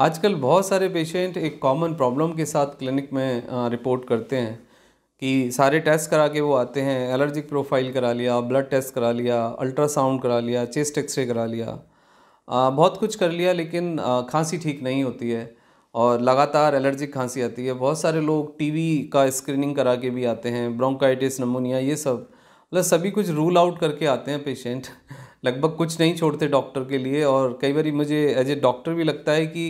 आजकल बहुत सारे पेशेंट एक कॉमन प्रॉब्लम के साथ क्लिनिक में रिपोर्ट करते हैं कि सारे टेस्ट करा के वो आते हैं एलर्जिक प्रोफाइल करा लिया ब्लड टेस्ट करा लिया अल्ट्रासाउंड करा लिया चेस्ट एक्सरे करा लिया आ, बहुत कुछ कर लिया लेकिन खांसी ठीक नहीं होती है और लगातार एलर्जिक खांसी आती है बहुत सारे लोग टीवी का स्क्रीनिंग करा के भी आते हैं ब्रोंकाइटिस नमोनिया ये सब मतलब सभी कुछ रूल आउट करके आते हैं पेशेंट लगभग कुछ नहीं छोड़ते डॉक्टर के लिए और कई बार मुझे एज ए डॉक्टर भी लगता है कि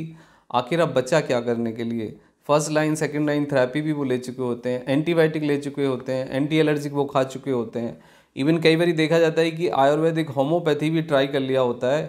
आखिर अब बचा क्या करने के लिए first line second line therapy भी वो ले चुके होते हैं एंटीबायोटिक ले चुके होते हैं एंटी एलर्जिक वो खा चुके होते हैं इवन कई बार देखा जाता है कि आयुर्वेदिक होम्योपैथी भी ट्राई कर लिया होता है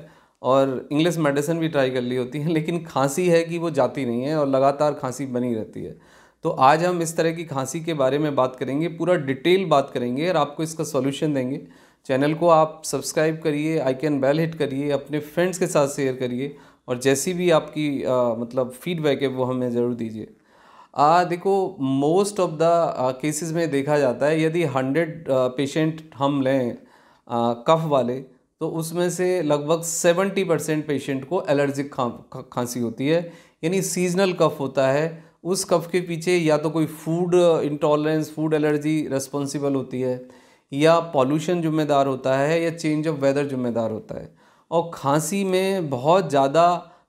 और इंग्लिश मेडिसिन भी ट्राई कर ली होती है लेकिन खांसी है कि वो जाती नहीं है और लगातार खांसी बनी रहती है तो आज हम इस तरह की खांसी के बारे में बात करेंगे पूरा डिटेल बात करेंगे और आपको इसका सॉल्यूशन देंगे चैनल को आप सब्सक्राइब करिए आइकन बेल हिट करिए अपने फ्रेंड्स के साथ शेयर करिए और जैसी भी आपकी आ, मतलब फीडबैक है वो हमें ज़रूर दीजिए आ देखो मोस्ट ऑफ द केसेस में देखा जाता है यदि हंड्रेड पेशेंट हम लें कफ वाले तो उसमें से लगभग सेवेंटी परसेंट पेशेंट को एलर्जिक खा खांसी होती है यानी सीजनल कफ होता है उस कफ के पीछे या तो कोई food intolerance food allergy responsible होती है या पॉल्यूशन जिम्मेदार होता है या चेंज ऑफ वेदर जिम्मेदार होता है और खांसी में बहुत ज़्यादा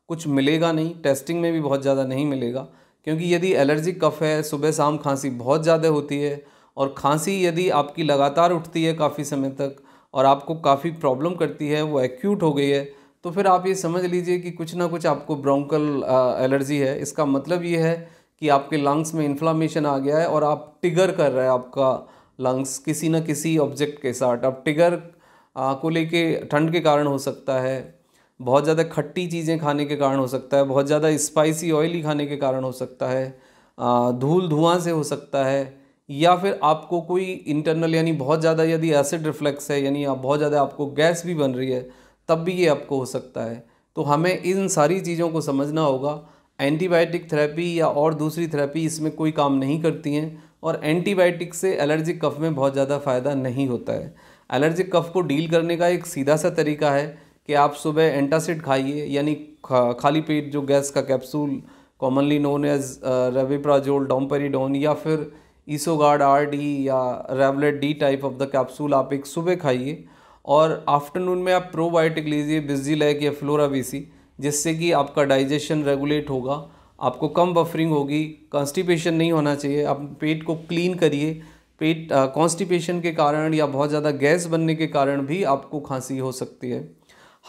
कुछ मिलेगा नहीं टेस्टिंग में भी बहुत ज़्यादा नहीं मिलेगा क्योंकि यदि एलर्जिक कफ है सुबह शाम खांसी बहुत ज़्यादा होती है और खांसी यदि आपकी लगातार उठती है काफ़ी समय तक और आपको काफ़ी प्रॉब्लम करती है वो एक्यूट हो गई है तो फिर आप ये समझ लीजिए कि कुछ ना कुछ आपको ब्रोंकल एलर्जी है इसका मतलब ये है कि आपके लंग्स में इन्फ्लामेशन आ गया है और आप टिगर कर रहे हैं आपका लंग्स किसी न किसी ऑब्जेक्ट के साथ अब टिगर को लेके ठंड के कारण हो सकता है बहुत ज़्यादा खट्टी चीज़ें खाने के कारण हो सकता है बहुत ज़्यादा स्पाइसी ऑयली खाने के कारण हो सकता है धूल धुआं से हो सकता है या फिर आपको कोई इंटरनल यानी बहुत ज़्यादा यदि एसिड रिफ्लेक्स है यानी आप बहुत ज़्यादा आपको गैस भी बन रही है तब भी ये आपको हो सकता है तो हमें इन सारी चीज़ों को समझना होगा एंटीबायोटिक थेरेपी या और दूसरी थेरेपी इसमें कोई काम नहीं करती हैं और एंटीबायोटिक से एलर्जिक कफ में बहुत ज़्यादा फ़ायदा नहीं होता है एलर्जिक कफ को डील करने का एक सीधा सा तरीका है कि आप सुबह एंटासिड खाइए यानी खा, खाली पेट जो गैस का capsule commonly known as rabeprazole domperidone या फिर ईसोगार्ड आर डी या रेवलेट D type of the capsule आप एक सुबह खाइए और आफ्टरनून में आप प्रोबायोटिक लीजिए बिजी लैक या फ्लोरावीसी जिससे कि आपका डाइजेशन रेगुलेट होगा आपको कम बफरिंग होगी कॉन्स्टिपेशन नहीं होना चाहिए आप पेट को क्लीन करिए पेट कॉन्स्टिपेशन के कारण या बहुत ज़्यादा गैस बनने के कारण भी आपको खांसी हो सकती है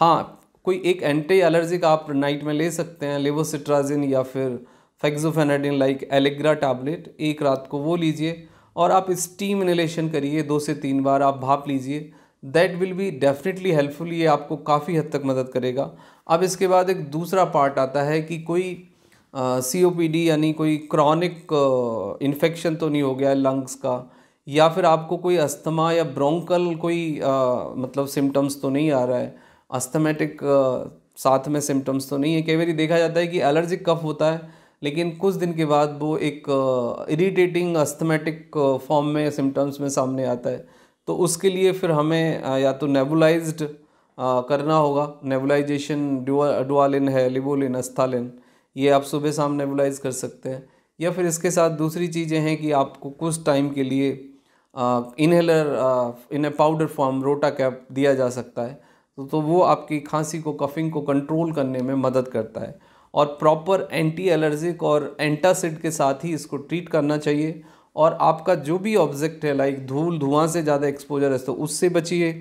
हाँ कोई एक एंटी एलर्जिक आप नाइट में ले सकते हैं लेवोसिट्राजिन या फिर फैक्जोफेनाडिन लाइक एलेग्रा टैबलेट एक रात को वो लीजिए और आप स्टीम इनलेशन करिए दो से तीन बार आप भाप लीजिए that will be definitely helpful ये आपको काफ़ी हद तक मदद करेगा अब इसके बाद एक दूसरा पार्ट आता है कि कोई सी यानी कोई क्रॉनिक इन्फेक्शन तो नहीं हो गया है लंग्स का या फिर आपको कोई अस्थमा या ब्रोंकल कोई आ, मतलब सिम्टम्स तो नहीं आ रहा है अस्थमेटिक साथ में सिम्टम्स तो नहीं है कई बार देखा जाता है कि एलर्जिक कफ होता है लेकिन कुछ दिन के बाद वो एक इरीटेटिंग अस्थमेटिक फॉर्म में सिम्टम्स में सामने आता है तो उसके लिए फिर हमें या तो नेबुलाइज्ड करना होगा नेबुलाइजेशन डुआलिन है लिबोलिन अस्थालिन ये आप सुबह शाम नेबुलाइज कर सकते हैं या फिर इसके साथ दूसरी चीज़ें हैं कि आपको कुछ टाइम के लिए inhaler in a powder form Rotacap दिया जा सकता है तो, तो वो आपकी खांसी को कफिंग को कंट्रोल करने में मदद करता है और प्रॉपर एंटी एलर्जिक और एंटासिड के साथ ही इसको ट्रीट करना चाहिए और आपका जो भी ऑब्जेक्ट है लाइक धूल धुआं से ज़्यादा एक्सपोजर है तो उससे बचिए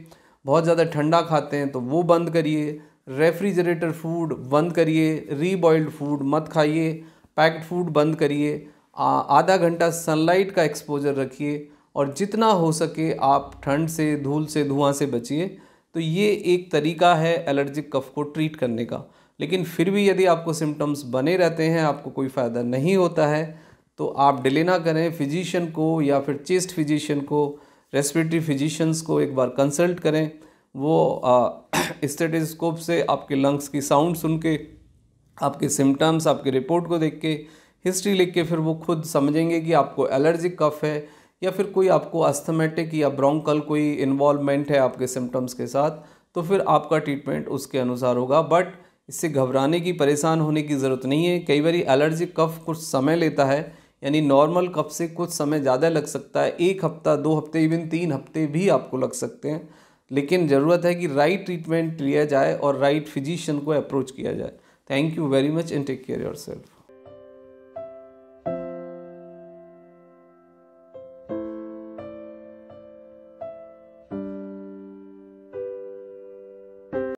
बहुत ज़्यादा ठंडा खाते हैं तो वो बंद करिए रेफ्रिजरेटर फूड बंद करिए रीबॉइल्ड फूड मत खाइए पैक्ड फूड बंद करिए आधा घंटा सनलाइट का एक्सपोजर रखिए और जितना हो सके आप ठंड से धूल से धुआं से बचिए तो ये एक तरीका है एलर्जिक कफ को ट्रीट करने का लेकिन फिर भी यदि आपको सिम्टम्स बने रहते हैं आपको कोई फ़ायदा नहीं होता है तो आप डिले ना करें फिजिशियन को या फिर चेस्ट फिजिशियन को रेस्पिरेटरी फिजिशियंस को एक बार कंसल्ट करें वो स्टेटिस्कोप से आपके लंग्स की साउंड सुन के आपके सिम्टम्स आपके रिपोर्ट को देख के हिस्ट्री लिख के फिर वो खुद समझेंगे कि आपको एलर्जिक कफ है या फिर कोई आपको अस्थमेटिक या ब्रोंकल कोई इन्वॉल्वमेंट है आपके सिम्टम्स के साथ तो फिर आपका ट्रीटमेंट उसके अनुसार होगा बट इससे घबराने की परेशान होने की ज़रूरत नहीं है कई बार एलर्जिक कफ कुछ समय लेता है यानी नॉर्मल कफ से कुछ समय ज़्यादा लग सकता है एक हफ्ता दो हफ्ते इवन तीन हफ्ते भी आपको लग सकते हैं लेकिन ज़रूरत है कि राइट ट्रीटमेंट लिया जाए और राइट फिजिशियन को अप्रोच किया जाए thank you very much and take care your self